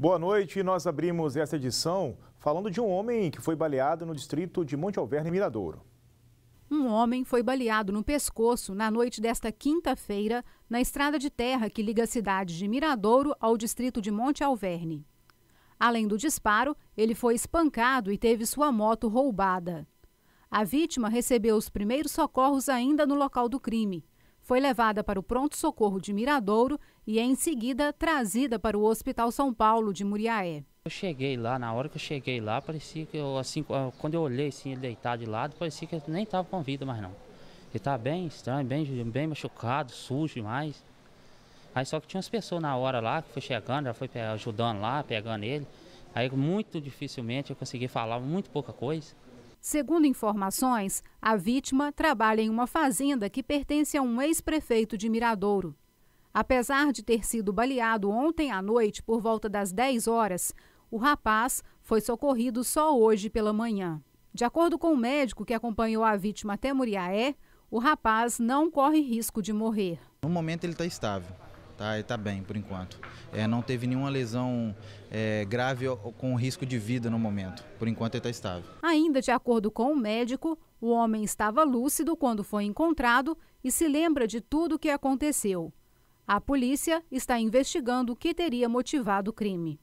Boa noite, nós abrimos esta edição falando de um homem que foi baleado no distrito de Monte Alverne Miradouro. Um homem foi baleado no pescoço na noite desta quinta-feira na estrada de terra que liga a cidade de Miradouro ao distrito de Monte Alverne. Além do disparo, ele foi espancado e teve sua moto roubada. A vítima recebeu os primeiros socorros ainda no local do crime foi levada para o pronto-socorro de Miradouro e é em seguida trazida para o Hospital São Paulo de Muriaé. Eu cheguei lá, na hora que eu cheguei lá, parecia que eu, assim, quando eu olhei assim, ele deitado de lado, parecia que ele nem estava com vida mais não. Ele estava bem estranho, bem, bem machucado, sujo demais. Aí só que tinha umas pessoas na hora lá, que foi chegando, já foi ajudando lá, pegando ele. Aí muito dificilmente eu consegui falar muito pouca coisa. Segundo informações, a vítima trabalha em uma fazenda que pertence a um ex-prefeito de Miradouro. Apesar de ter sido baleado ontem à noite por volta das 10 horas, o rapaz foi socorrido só hoje pela manhã. De acordo com o médico que acompanhou a vítima até Muriaé, o rapaz não corre risco de morrer. No momento ele está estável tá? e tá bem por enquanto. É, não teve nenhuma lesão é, grave ou com risco de vida no momento. Por enquanto ele está estável. Ainda de acordo com o médico, o homem estava lúcido quando foi encontrado e se lembra de tudo o que aconteceu. A polícia está investigando o que teria motivado o crime.